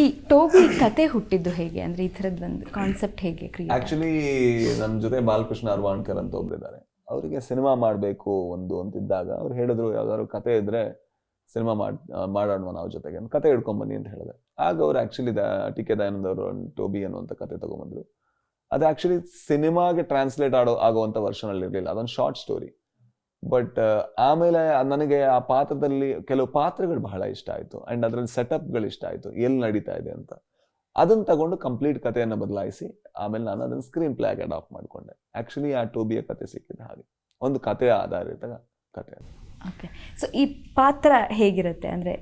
ಈ ಟೋಬಿ ಕತೆ ಹುಟ್ಟಿದ್ದು ಹೇಗೆ ಅಂದ್ರೆ ಈ ತರದ್ ಒಂದು ಕಾನ್ಸೆಪ್ಟ್ ಹೇಗೆ ಆಕ್ಚುಲಿ ನಮ್ಮ ಜೊತೆ ಬಾಲಕೃಷ್ಣ ಅರ್ವಾಣ್ಕರ್ ಅಂತ ಒಬ್ಬರಿದ್ದಾರೆ ಅವರಿಗೆ ಸಿನಿಮಾ ಮಾಡ್ಬೇಕು ಒಂದು ಅಂತಿದ್ದಾಗ ಅವ್ರು ಹೇಳಿದ್ರು ಯಾವ್ದಾದ್ರು ಕತೆ ಇದ್ರೆ ಸಿನಿಮಾ ಮಾಡ್ ಮಾಡೋಣ ನಾವು ಜೊತೆಗೆ ಕತೆ ಬನ್ನಿ ಅಂತ ಹೇಳಿದ್ರೆ ಆಗ ಅವ್ರು ಆಕ್ಚುಲಿ ಟಿ ಕೆ ದಯಾನಂದ್ ಅವರು ಟೋಬಿ ಅನ್ನುವಂತ ಕತೆ ತಗೊಂಡ್ಬಂದ್ರು ಅದು ಆಕ್ಚುಲಿ ಸಿನಿಮಾಗೆ ಟ್ರಾನ್ಸ್ಲೇಟ್ ಆಡೋ ವರ್ಷನ್ ಅಲ್ಲಿ ಇರಲಿಲ್ಲ ಅದೊಂದು ಶಾರ್ಟ್ ಸ್ಟೋರಿ ಬಟ್ uh, ಆಮೇಲೆ ನನಗೆ ಆ ಪಾತ್ರದಲ್ಲಿ ಕೆಲವು ಪಾತ್ರಗಳು ಬಹಳ ಇಷ್ಟ ಆಯಿತು ಆ್ಯಂಡ್ ಅದರಲ್ಲಿ ಸೆಟಪ್ಗಳು ಇಷ್ಟ ಆಯಿತು ಎಲ್ಲಿ ನಡೀತಾ ಇದೆ ಅಂತ ಅದನ್ನು ತಗೊಂಡು ಕಂಪ್ಲೀಟ್ ಕಥೆಯನ್ನು ಬದಲಾಯಿಸಿ ಆಮೇಲೆ ನಾನು ಅದನ್ನು ಸ್ಕ್ರೀನ್ ಆಗಿ ಅಡಾಪ್ಟ್ ಮಾಡಿಕೊಂಡೆ ಆ್ಯಕ್ಚುಲಿ ಆ ಟೋಬಿಯ ಕತೆ ಸಿಕ್ಕಿದ ಹಾಗೆ ಒಂದು ಕಥೆ ಆಧಾರಿತ ಕತೆ ಓಕೆ ಸೊ ಈ ಪಾತ್ರ ಹೇಗಿರುತ್ತೆ ಅಂದರೆ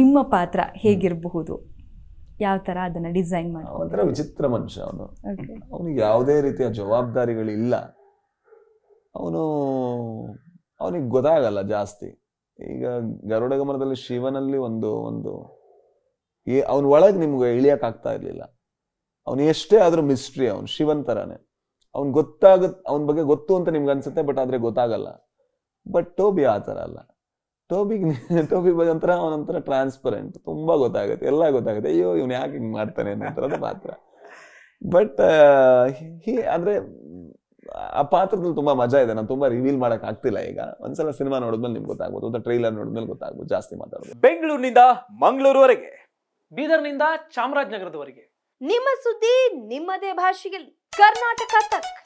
ನಿಮ್ಮ ಪಾತ್ರ ಹೇಗಿರಬಹುದು ಯಾವ ಥರ ಅದನ್ನು ಡಿಸೈನ್ ಮಾಡಿ ಒಂಥರ ವಿಚಿತ್ರ ಮನುಷ್ಯ ಅವನು ಅವನಿಗೆ ಯಾವುದೇ ರೀತಿಯ ಜವಾಬ್ದಾರಿಗಳಿಲ್ಲ ಅವನು ಅವನಿಗೆ ಗೊತ್ತಾಗಲ್ಲ ಜಾಸ್ತಿ ಈಗ ಗಮನದಲ್ಲಿ ಶಿವನಲ್ಲಿ ಒಂದು ಒಂದು ಏ ಅವನ ಒಳಗೆ ನಿಮ್ಗೆ ಇಳಿಯಕಾಗ್ತಾ ಇರಲಿಲ್ಲ ಅವನು ಎಷ್ಟೇ ಆದ್ರೂ ಮಿಸ್ಟ್ರಿ ಅವನು ಶಿವನ್ ಥರನೇ ಅವ್ನ್ ಗೊತ್ತಾಗ ಅವನ ಬಗ್ಗೆ ಗೊತ್ತು ಅಂತ ನಿಮ್ಗೆ ಅನ್ಸುತ್ತೆ ಬಟ್ ಆದ್ರೆ ಗೊತ್ತಾಗಲ್ಲ ಬಟ್ ಟೋಬಿ ಆ ಥರ ಅಲ್ಲ ಟೋಬಿಗೆ ಟೋಬಿ ಬಗ್ಗೆ ಒಂಥರ ಅವನೊಂಥರ ಟ್ರಾನ್ಸ್ಪರೆಂಟ್ ತುಂಬಾ ಗೊತ್ತಾಗುತ್ತೆ ಎಲ್ಲ ಗೊತ್ತಾಗುತ್ತೆ ಅಯ್ಯೋ ಇವನು ಯಾಕೆ ಹಿಂಗೆ ಮಾಡ್ತಾನೆ ಅನ್ನೋ ಮಾತ್ರ ಪಾತ್ರ ಬಟ್ ಹೀ ಅಂದರೆ ಆ ಪಾತ್ರದಲ್ಲಿ ತುಂಬಾ ಮಜಾ ಇದೆ ನಾನು ತುಂಬಾ ರಿವೀಲ್ ಮಾಡಕ್ ಆಗ್ತಿಲ್ಲ ಈಗ ಒಂದ್ಸಲ ಸಿನಿಮಾ ನೋಡಿದ್ಮೇಲೆ ನಿಮ್ಗೆ ಗೊತ್ತಾಗ್ಬೋದು ಅಥವಾ ಟ್ರೈಲರ್ ನೋಡಿದ್ಮೇಲೆ ಗೊತ್ತಾಗ್ಬೋದು ಜಾಸ್ತಿ ಮಾತಾಡೋದು ಬೆಂಗಳೂರಿನಿಂದ ಮಂಗಳೂರುವರೆಗೆ ಬೀದರ್ನಿಂದ ಚಾಮರಾಜನಗರದವರೆಗೆ ನಿಮ್ಮ ಸುದ್ದಿ ನಿಮ್ಮದೇ ಭಾಷೆಯಲ್ಲಿ ಕರ್ನಾಟಕ